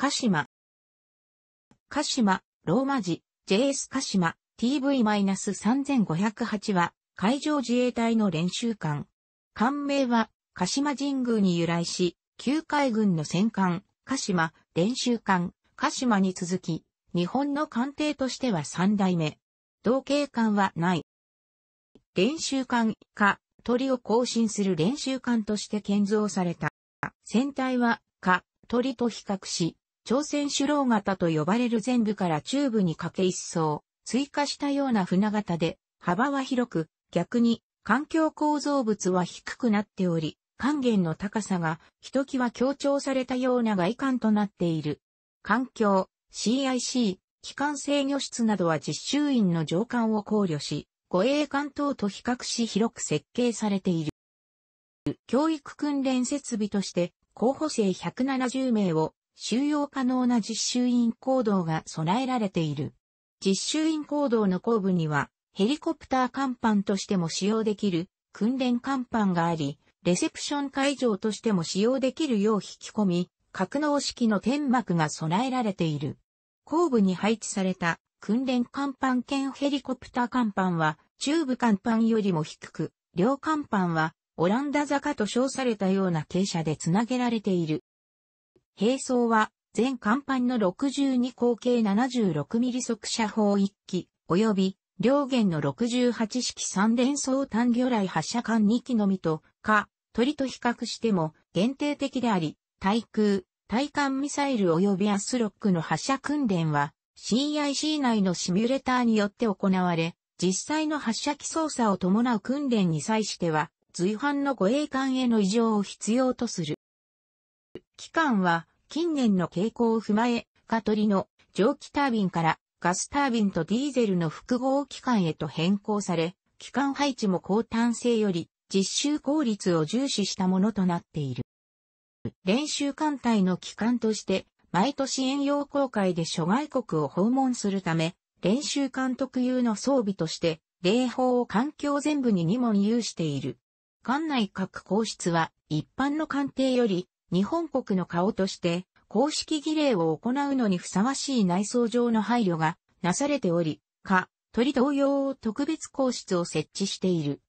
鹿島。鹿島、ローマ字、JS 鹿島、TV-3508 は、海上自衛隊の練習艦。艦名は、鹿島神宮に由来し、旧海軍の戦艦、鹿島、練習艦、鹿島に続き、日本の艦艇としては3代目。同型艦はない。練習艦か、鳥を更新する練習艦として建造された。船体は、か、鳥と比較し、朝鮮首楼型と呼ばれる全部から中部にかけ一層、追加したような船型で、幅は広く、逆に、環境構造物は低くなっており、還元の高さが、ひときわ強調されたような外観となっている。環境、CIC、機関制御室などは実習員の上官を考慮し、護衛艦等と比較し広く設計されている。教育訓練設備として、候補生170名を収容可能な実習員行動が備えられている。実習員行動の後部には、ヘリコプター甲板としても使用できる訓練甲板があり、レセプション会場としても使用できるよう引き込み、格納式の天幕が備えられている。後部に配置された訓練甲板兼ヘリコプター甲板は中部甲板よりも低く、両甲板はオランダ坂と称されたような傾斜でつなげられている。並走は、全甲板の62口径7 6ミリ速射砲1機、及び、両弦の68式3連装単魚雷発射管2機のみと、か、鳥と比較しても限定的であり、対空、対艦ミサイル及びアスロックの発射訓練は CIC 内のシミュレーターによって行われ、実際の発射機操作を伴う訓練に際しては、随伴の護衛艦への異常を必要とする。期間は近年の傾向を踏まえ、カトリの蒸気タービンからガスタービンとディーゼルの複合機関へと変更され、機関配置も高単性より実習効率を重視したものとなっている。練習艦隊の機関として、毎年遠洋航海で諸外国を訪問するため、練習艦特有の装備として、霊法を環境全部に2問有している。艦内各皇室は、一般の艦艇より、日本国の顔として、公式儀礼を行うのにふさわしい内装上の配慮がなされており、か、鳥同様特別皇室を設置している。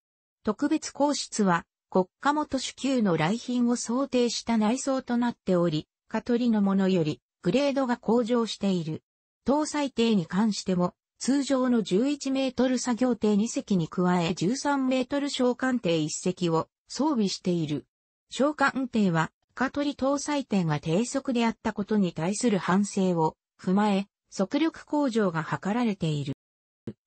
特別皇室は国家元主級の来賓を想定した内装となっており、か鳥のものよりグレードが向上している。搭載艇に関しても、通常の11メートル作業艇2隻に加え13メートル召喚艇1隻を装備している。召喚艇は赤り搭載点が低速であったことに対する反省を踏まえ、速力向上が図られている。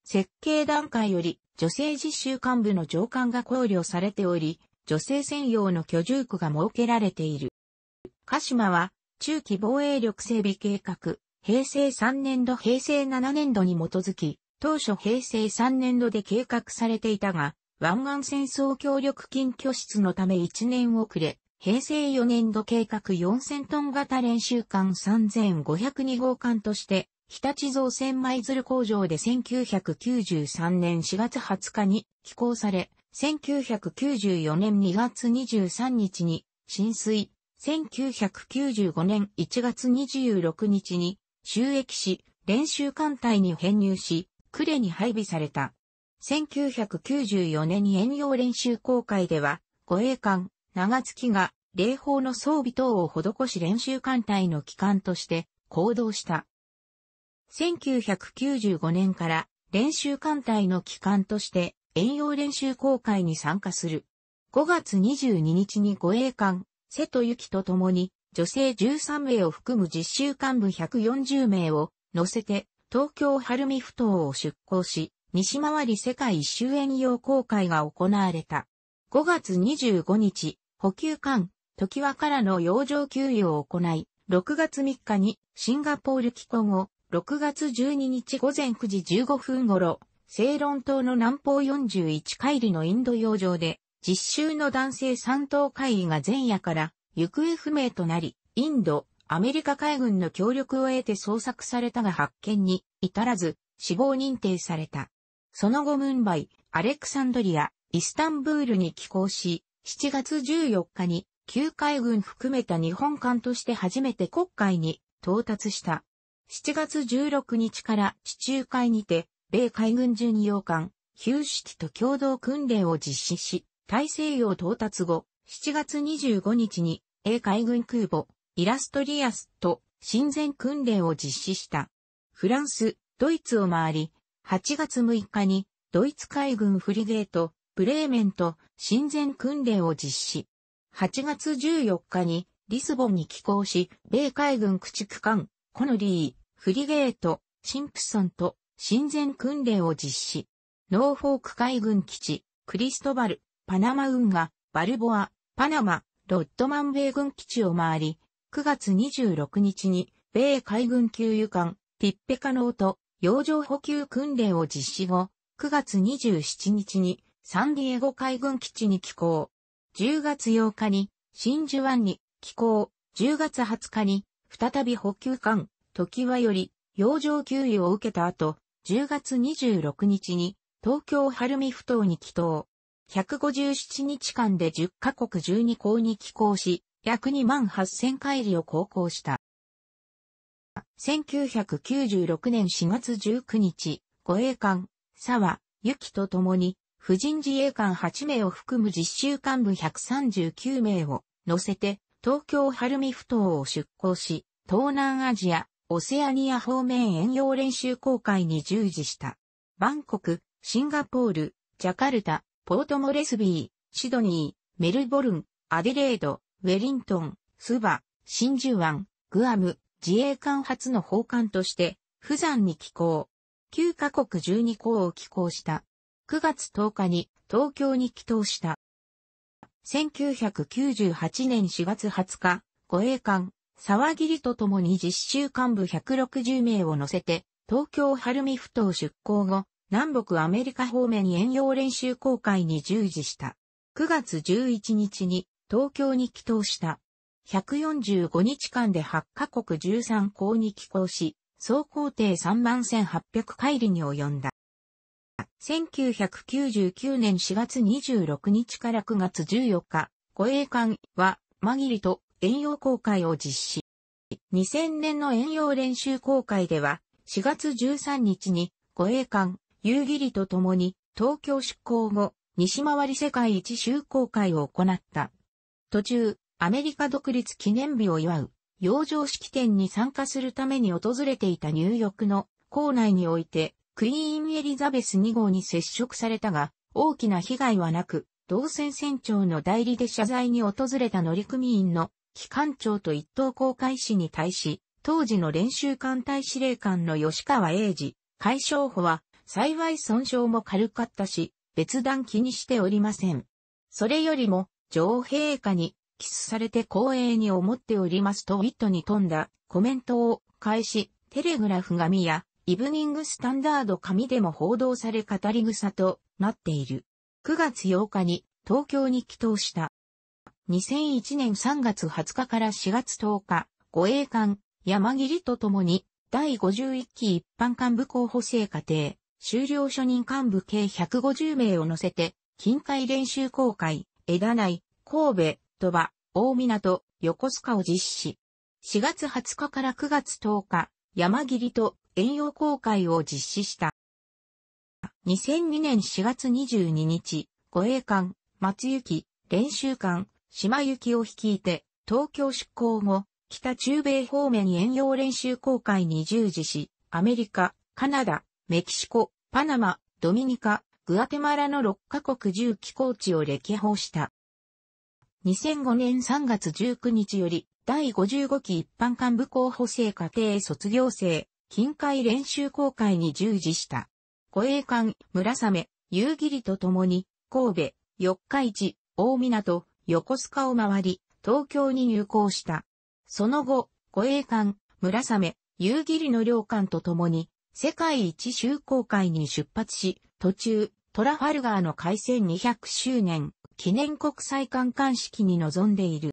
設計段階より女性実習幹部の上官が考慮されており、女性専用の居住区が設けられている。鹿島は中期防衛力整備計画、平成3年度平成7年度に基づき、当初平成3年度で計画されていたが、湾岸戦争協力金拠出のため1年遅れ、平成4年度計画4000トン型練習艦3502号艦として、日立造船舞鶴工場で1993年4月20日に寄港され、1994年2月23日に浸水、1995年1月26日に収益し、練習艦隊に編入し、呉に配備された。1994年に遠洋練習公開では、護衛艦、長月が霊砲の装備等を施し練習艦隊の機関として行動した。1995年から練習艦隊の機関として遠洋練習公開に参加する。5月22日に護衛艦、瀬戸幸と共に女性13名を含む実習幹部140名を乗せて東京晴海ふ頭を出港し、西回り世界一周遠洋公開が行われた。5月25日、補給艦、時和からの洋上給与を行い、6月3日にシンガポール帰港後、6月12日午前9時15分頃、セ論ロン島の南方41海里のインド洋上で、実習の男性3等海里が前夜から行方不明となり、インド、アメリカ海軍の協力を得て捜索されたが発見に至らず死亡認定された。その後ムンバイ、アレクサンドリア、イスタンブールに寄港し、7月14日に、旧海軍含めた日本艦として初めて国海に到達した。7月16日から地中海にて、米海軍巡洋艦、ヒューシティと共同訓練を実施し、大西洋到達後、7月25日に、英海軍空母、イラストリアスと親善訓練を実施した。フランス、ドイツを回り、8月6日にドイツ海軍フリゲート、ブレーメンと親善訓練を実施。8月14日にリスボンに寄港し、米海軍駆逐艦、コノリー、フリゲート、シンプソンと親善訓練を実施。ノーフォーク海軍基地、クリストバル、パナマ運河、バルボア、パナマ、ロッドマン米軍基地を回り、9月26日に米海軍給油艦、ティッペカノーと洋上補給訓練を実施後、9月27日にサンディエゴ海軍基地に寄港。10月8日に、真珠湾に寄港。10月20日に、再び補給艦、時はより、洋上給油を受けた後、10月26日に、東京晴海ふ頭に寄港。157日間で10カ国12港に寄港し、約2万8000海里を航行した。1996年4月19日、護衛艦、沢、ゆきと共に、婦人自衛官8名を含む実習幹部139名を乗せて、東京晴海ふ頭を出港し、東南アジア、オセアニア方面遠洋練習航海に従事した。バンコク、シンガポール、ジャカルタ、ポートモレスビー、シドニー、メルボルン、アデレード、ウェリントン、スバ、真珠湾、グアム、自衛艦初の砲艦として、釜山に寄港。9カ国12港を寄港した。9月10日に東京に帰投した。1998年4月20日、護衛艦、沢切と共に実習幹部160名を乗せて、東京晴海ふ頭出港後、南北アメリカ方面遠洋練習航海に従事した。9月11日に東京に帰投した。145日間で8カ国13港に帰港し、総工程3万1800海里に及んだ。1999年4月26日から9月14日、護衛艦は、マギリと遠洋公開を実施。2000年の遠洋練習公開では、4月13日に護衛艦、夕霧と共に、東京出港後、西回り世界一周公開を行った。途中、アメリカ独立記念日を祝う、洋上式典に参加するために訪れていた入浴の校内において、クイーンエリザベス2号に接触されたが、大きな被害はなく、同船船長の代理で謝罪に訪れた乗組員の機関長と一等航海士に対し、当時の練習艦隊司令官の吉川英治、海将補は、幸い損傷も軽かったし、別段気にしておりません。それよりも、女王陛下に、キスされて光栄に思っておりますとウィットに富んだコメントを返し、テレグラフ紙やイブニングスタンダード紙でも報道され語り草となっている。9月8日に東京に帰投した。2001年3月20日から4月10日、護衛艦山切とともに第51期一般幹部候補生課程、修了初任幹部計150名を乗せて、近海練習公開、枝内、神戸、鳥羽、大港、横須賀を実施。4月20日から9月10日、山切と遠洋公開を実施した。2002年4月22日、護衛艦、松行、練習艦、島行きを率いて、東京出港後、北中米方面遠洋練習公開に従事し、アメリカ、カナダ、メキシコ、パナマ、ドミニカ、グアテマラの6カ国10機構地を歴訪した。2005年3月19日より、第55期一般幹部候補生課程卒業生、近海練習航海に従事した。護衛艦、村雨、夕霧と共に、神戸、四日市、大港、横須賀を回り、東京に入港した。その後、護衛艦、村雨、夕霧の両艦と共に、世界一周航海に出発し、途中、トラファルガーの海戦200周年、記念国際観艦式に臨んでいる。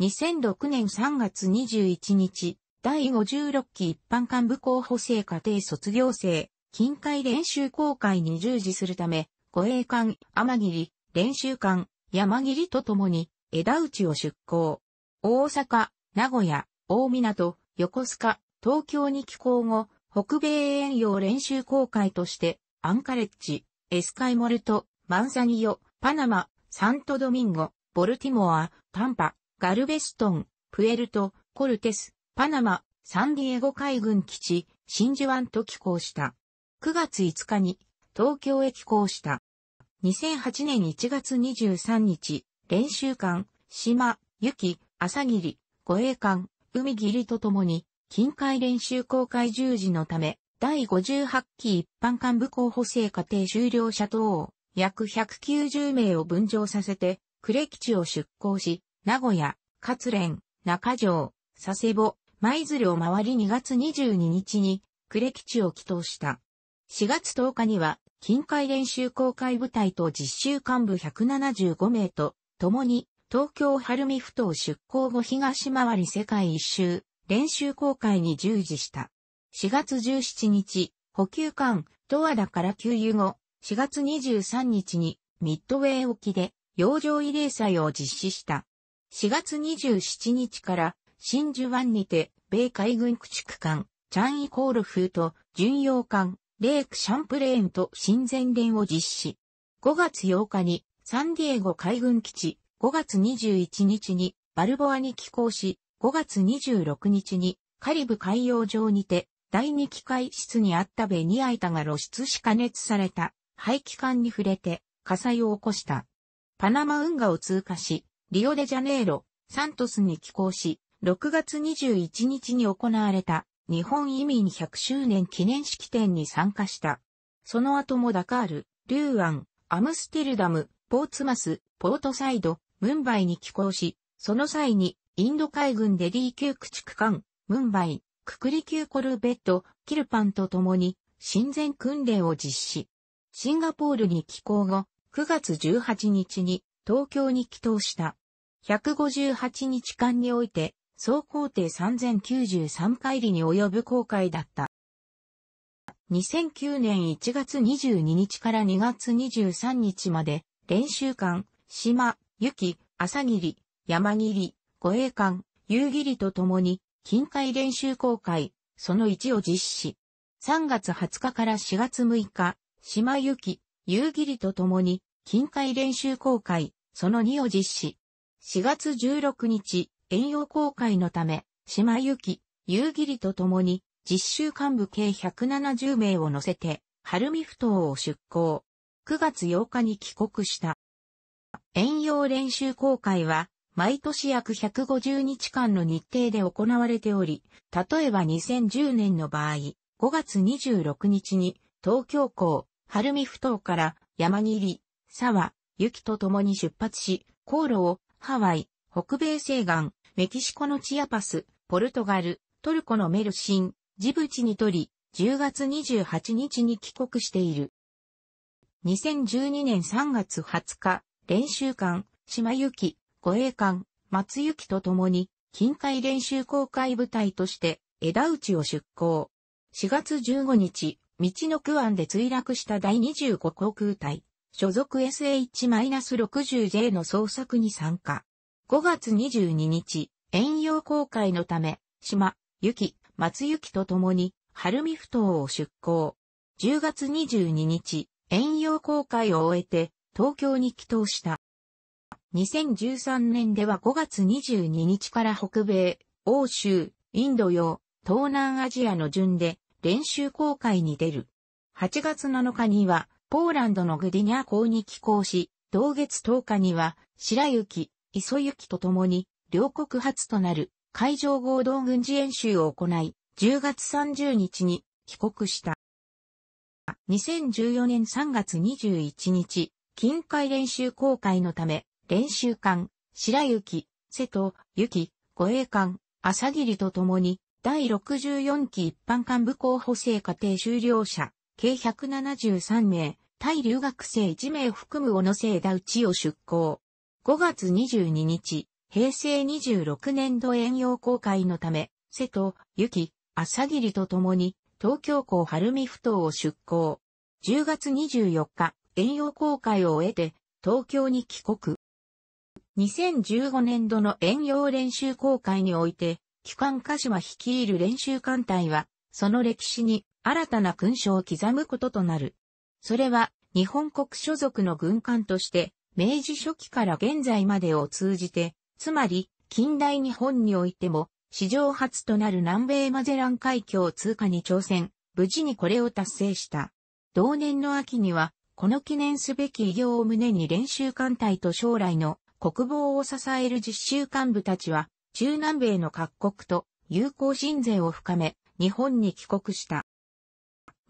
2006年3月21日、第56期一般幹部候補生家庭卒業生、近海練習公開に従事するため、護衛艦、天霧、練習艦、山霧と共に、枝内を出港。大阪、名古屋、大港、横須賀、東京に寄港後、北米遠洋練習公開として、アンカレッジ、エスカイモルト、マンサニオ、パナマ、サントドミンゴ、ボルティモア、タンパ、ガルベストン、プエルト、コルテス、パナマ、サンディエゴ海軍基地、真珠湾と寄港した。9月5日に東京へ寄港した。2008年1月23日、練習艦、島、雪、朝霧、護衛艦、海霧とともに、近海練習公開十字のため、第58期一般幹部候補生家庭終了者等を約190名を分譲させて、呉基地を出港し、名古屋、勝連、中条、佐世保、舞鶴を回り2月22日に呉基地を祈祷した。4月10日には、近海練習公開部隊と実習幹部175名と、共に、東京晴海ふ頭出港後東回り世界一周、練習公開に従事した。4月17日、補給艦、ドアだから給油後、4月23日に、ミッドウェー沖で、洋上慰霊祭を実施した。4月27日から真珠湾にて、米海軍駆逐艦、チャンイコール風と、巡洋艦、レークシャンプレーンと新前連を実施。5月8日に、サンディエゴ海軍基地、5月21日に、バルボアに寄港し、5月26日に、カリブ海洋上にて、第二機械室にあったベニアイタが露出し加熱された排気管に触れて火災を起こした。パナマ運河を通過し、リオデジャネイロ、サントスに寄港し、6月21日に行われた日本移民100周年記念式典に参加した。その後もダカール、リューアン、アムステルダム、ポーツマス、ポートサイド、ムンバイに寄港し、その際にインド海軍デリー級駆逐艦、ムンバイ、ククリ級コルベット、キルパンと共に親善訓練を実施。シンガポールに寄港後、9月18日に東京に帰港した。158日間において総工程3093回りに及ぶ公開だった。2009年1月22日から2月23日まで、練習館、島、雪、朝霧、山霧、護衛館、夕霧と共に、近海練習公開、その1を実施。3月20日から4月6日、島雪、夕霧と共に、近海練習公開、その2を実施。4月16日、遠洋航海のため、島行き、夕霧と共に、実習幹部計170名を乗せて、晴海ふ頭を出港。9月8日に帰国した。遠洋練習航海は、毎年約150日間の日程で行われており、例えば2010年の場合、5月26日に東京港、晴海ふ頭から山切、沢、雪と共に出発し、航路をハワイ、北米西岸、メキシコのチアパス、ポルトガル、トルコのメルシン、ジブチにとり、10月28日に帰国している。2012年3月20日、練習館、島行き、護衛艦、松行きと共に、近海練習公開部隊として、枝内を出港。4月15日、道の区湾で墜落した第25航空隊、所属 SH-60J の捜索に参加。5月22日、遠洋航海のため、島、雪、松雪と共に、晴海ふ頭を出港。10月22日、遠洋航海を終えて、東京に帰島した。2013年では5月22日から北米、欧州、インド洋、東南アジアの順で練習航海に出る。8月7日にはポーランドのグディニャ港に帰港し、同月10日には白雪、磯行と共に、両国初となる海上合同軍事演習を行い、10月30日に帰国した。2014年3月21日、近海練習公開のため、練習艦、白雪、瀬戸、雪、護衛艦、朝霧と共に、第64期一般幹部候補生課程修了者、計173名、対留学生1名含む小野生田内を出港。5月22日、平成26年度遠洋公開のため、瀬戸、雪、朝霧と共に、東京港晴海ふ頭を出港。10月24日、遠洋公開を終えて、東京に帰国。2015年度の遠洋練習公開において、機関鹿島率いる練習艦隊は、その歴史に新たな勲章を刻むこととなる。それは、日本国所属の軍艦として、明治初期から現在までを通じて、つまり近代日本においても史上初となる南米マゼラン海峡通過に挑戦、無事にこれを達成した。同年の秋には、この記念すべき偉業を胸に練習艦隊と将来の国防を支える実習幹部たちは、中南米の各国と友好親善を深め、日本に帰国した。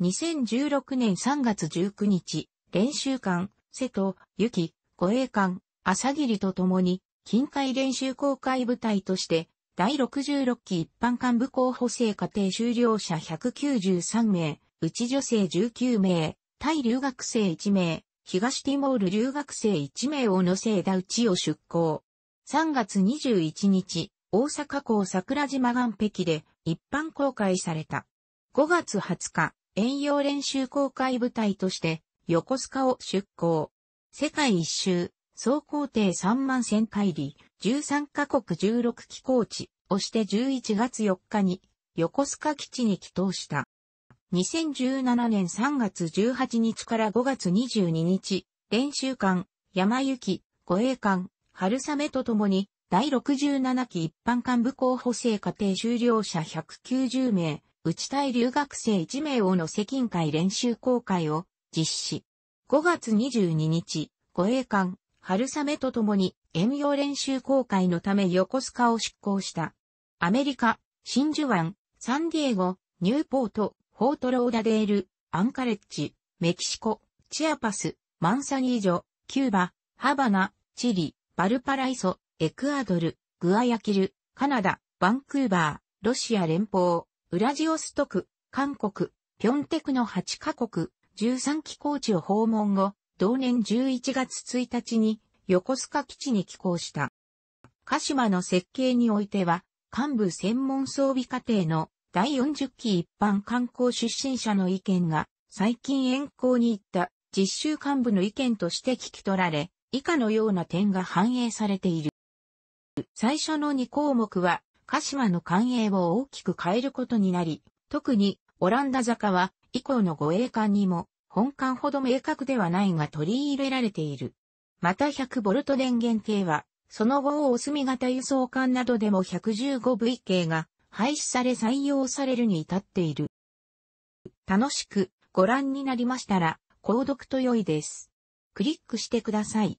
2016年3月19日、練習艦、瀬戸、雪。護衛艦、朝霧と共に、近海練習公開部隊として、第66期一般幹部候補生家庭修了者193名、うち女性19名、対留学生1名、東ティモール留学生1名を乗せ枝打ちを出港。3月21日、大阪港桜島岸壁で一般公開された。5月20日、遠洋練習公開部隊として横須賀を出港。世界一周、総工程3万1000回り、13カ国16機構地、をして11月4日に、横須賀基地に帰投した。2017年3月18日から5月22日、練習艦、山行き、護衛艦、春雨とともに、第67期一般幹部候補生家庭修了者190名、内対留学生1名をの世近会練習公開を実施。5月22日、護衛艦、春雨と共に遠洋練習公開のため横須賀を出港した。アメリカ、真珠湾、サンディエゴ、ニューポート、フォートローダデール、アンカレッジ、メキシコ、チアパス、マンサニージョ、キューバ、ハバナ、チリ、バルパライソ、エクアドル、グアヤキル、カナダ、バンクーバー、ロシア連邦、ウラジオストク、韓国、ピョンテクの8カ国、13機構地を訪問後、同年11月1日に横須賀基地に寄港した。鹿島の設計においては、幹部専門装備課程の第40期一般観光出身者の意見が最近遠行に行った実習幹部の意見として聞き取られ、以下のような点が反映されている。最初の2項目は、鹿島の官営を大きく変えることになり、特にオランダ坂は以降の護衛艦にも、本艦ほど明確ではないが取り入れられている。また 100V 電源系は、その後お墨型輸送艦などでも 115V 系が廃止され採用されるに至っている。楽しくご覧になりましたら、購読と良いです。クリックしてください。